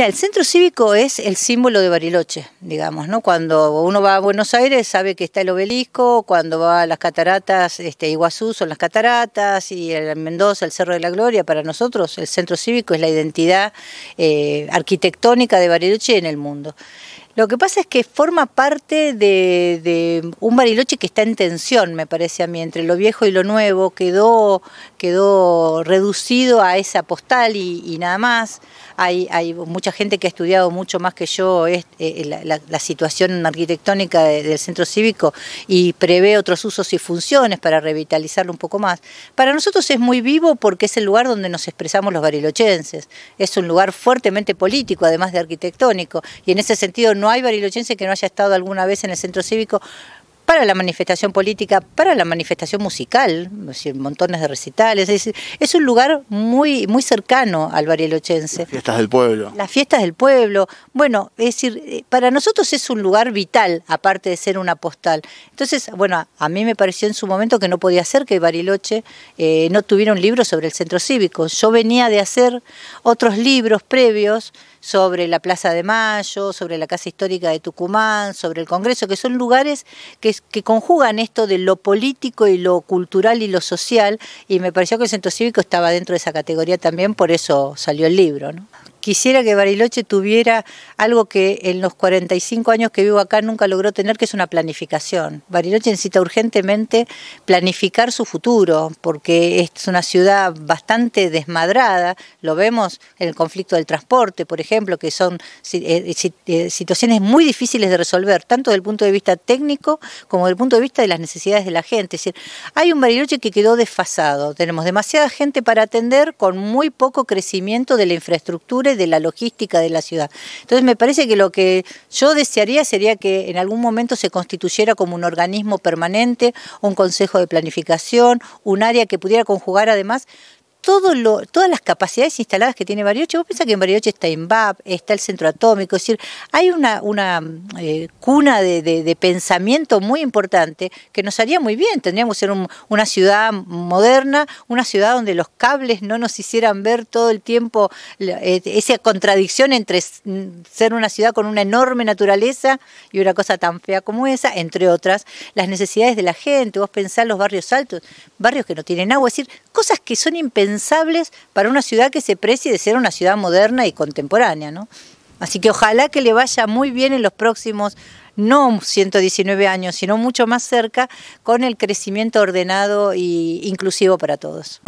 el centro cívico es el símbolo de Bariloche, digamos, ¿no? Cuando uno va a Buenos Aires sabe que está el obelisco, cuando va a las cataratas, este, Iguazú son las cataratas, y el Mendoza, el Cerro de la Gloria, para nosotros el centro cívico es la identidad eh, arquitectónica de Bariloche en el mundo. Lo que pasa es que forma parte de, un Bariloche que está en tensión, me parece a mí, entre lo viejo y lo nuevo, quedó, quedó reducido a esa postal y, nada más. Hay, hay, mucha gente que ha estudiado mucho más que yo eh, la, situación arquitectónica del centro cívico y prevé otros usos y funciones para revitalizarlo un poco más. Para nosotros es muy vivo porque es el lugar donde nos expresamos los barilochenses. Es un lugar fuertemente político, además de arquitectónico, y en ese sentido no hay barilochense que no haya estado alguna vez en el centro cívico para la manifestación política, para la manifestación musical, montones de recitales. Es, un lugar muy, muy cercano al barilochense. Las fiestas del pueblo. Las fiestas del pueblo. Bueno, es decir, eh, para nosotros es un lugar vital, aparte de ser una postal. Entonces, bueno, a mí me pareció en su momento que no podía ser que Bariloche eh, no tuviera un libro sobre el centro cívico. Yo venía de hacer otros libros previos sobre la Plaza de Mayo, sobre la Casa Histórica de Tucumán, sobre el Congreso, que son lugares que que conjugan esto de lo político y lo cultural y lo social, y me pareció que el Centro Cívico estaba dentro de esa categoría también, por eso salió el libro. ¿no? quisiera que Bariloche tuviera algo que en los 45 años que vivo acá nunca logró tener, que es una planificación. Bariloche necesita urgentemente planificar su futuro, porque es una ciudad bastante desmadrada, lo vemos en el conflicto del transporte, por ejemplo, que son eh, eh, situaciones muy difíciles de resolver, tanto desde el punto de vista técnico como desde el punto de vista de las necesidades de la gente. Es decir, hay un Bariloche que quedó desfasado, tenemos demasiada gente para atender con muy poco crecimiento de la infraestructura de la logística de la ciudad. Entonces me parece que lo que yo desearía sería que en algún momento se constituyera como un organismo permanente, un consejo de planificación, un área que pudiera conjugar además todas las capacidades instaladas que tiene Bariloche. Vos pensás que en Bariloche está INVAP, está el centro atómico, es decir, hay una, eh, cuna de, pensamiento muy importante que nos haría muy bien. Tendríamos que ser una ciudad moderna, una ciudad donde los cables no nos hicieran ver todo el tiempo eh, esa contradicción entre ser una ciudad con una enorme naturaleza y una cosa tan fea como esa, entre otras, las necesidades de la gente. Vos pensás los barrios altos, barrios que no tienen agua, es decir, cosas que son impensables para una ciudad que se precie de ser una ciudad moderna y contemporánea, Así que ojalá que le vaya muy bien en los próximos, no 119 años, sino mucho más cerca, con el crecimiento ordenado e inclusivo para todos.